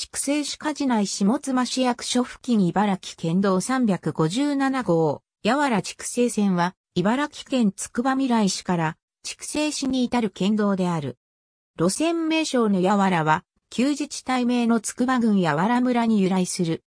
畜生市火事内下妻市役所付近茨城県道357号、やわら畜生線は、茨城県つくば未来市から、筑生市に至る県道である。路線名称のやわらは、旧自治体名のつくば郡やわら村に由来する。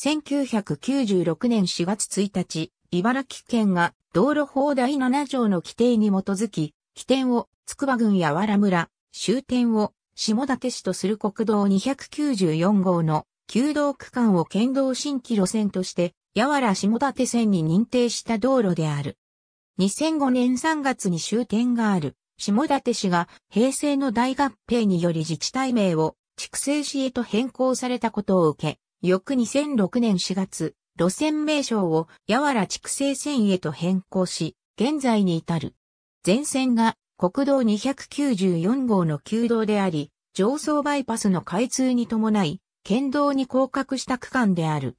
1996年4月1日、茨城県が道路法第7条の規定に基づき、起点をつくば郡やわら村、終点を下館市とする国道294号の旧道区間を県道新規路線として、やわら下館線に認定した道路である。2005年3月に終点がある、下館市が平成の大合併により自治体名を畜生市へと変更されたことを受け、翌2006年4月、路線名称をやわら畜生線へと変更し、現在に至る。全線が国道294号の旧道であり、上層バイパスの開通に伴い、県道に降格した区間である。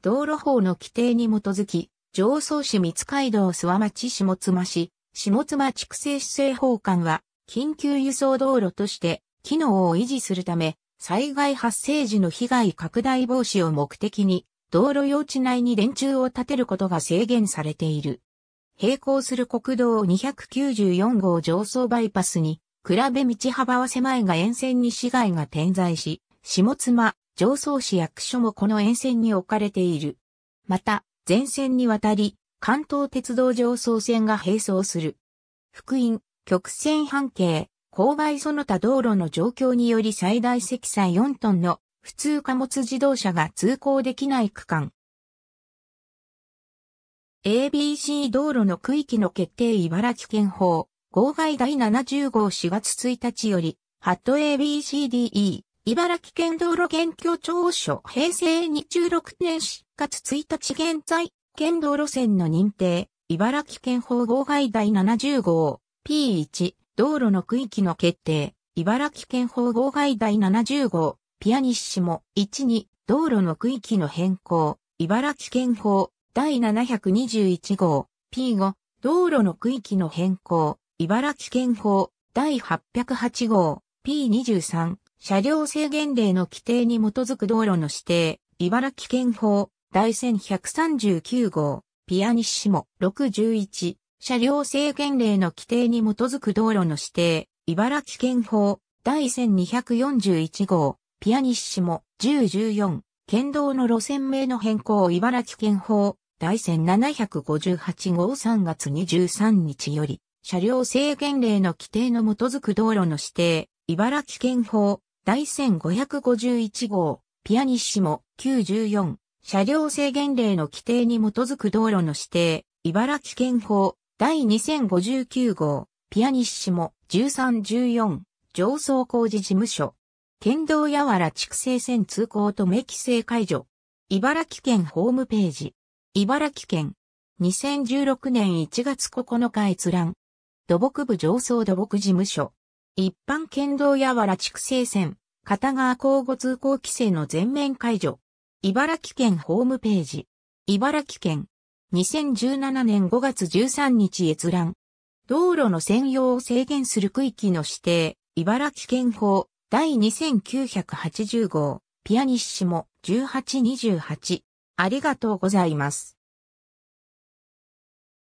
道路法の規定に基づき、上層市三街道諏訪町下妻市、下妻畜生市政法官は、緊急輸送道路として、機能を維持するため、災害発生時の被害拡大防止を目的に、道路用地内に電柱を建てることが制限されている。並行する国道294号上層バイパスに、比べ道幅は狭いが沿線に市街が点在し、下妻、上層市役所もこの沿線に置かれている。また、前線にわたり、関東鉄道上層線が並走する。福音、曲線半径、勾配その他道路の状況により最大積載4トンの普通貨物自動車が通行できない区間、ABC 道路の区域の決定茨城県法、号外第70号4月1日より、ハット ABCDE、茨城県道路現況調書平成26年4月1日現在、県道路線の認定、茨城県法号外第70号、P1、道路の区域の決定、茨城県法号外第70号、ピアニッシモ、1、2、道路の区域の変更、茨城県法、第721号 P5 道路の区域の変更茨城県法第808号 P23 車両制限令の規定に基づく道路の指定茨城県法第1139号ピアニッシモ6 1車両制限令の規定に基づく道路の指定茨城県法第1241号ピアニッシモ1014県道の路線名の変更茨城県法第1758号3月23日より、車両制限令の規定の基づく道路の指定、茨城県法第1551号、ピアニッシモ94、車両制限令の規定に基づく道路の指定、茨城県法第2059号、ピアニッシモ1314、上層工事事務所、県道やわら畜生線通行止め規制解除。茨城県ホームページ。茨城県。2016年1月9日閲覧。土木部上層土木事務所。一般県道やわら畜生線、片側交互通行規制の全面解除。茨城県ホームページ。茨城県。2017年5月13日閲覧。道路の専用を制限する区域の指定、茨城県法、第2980号、ピアニッシモ、1828。ありがとうございます。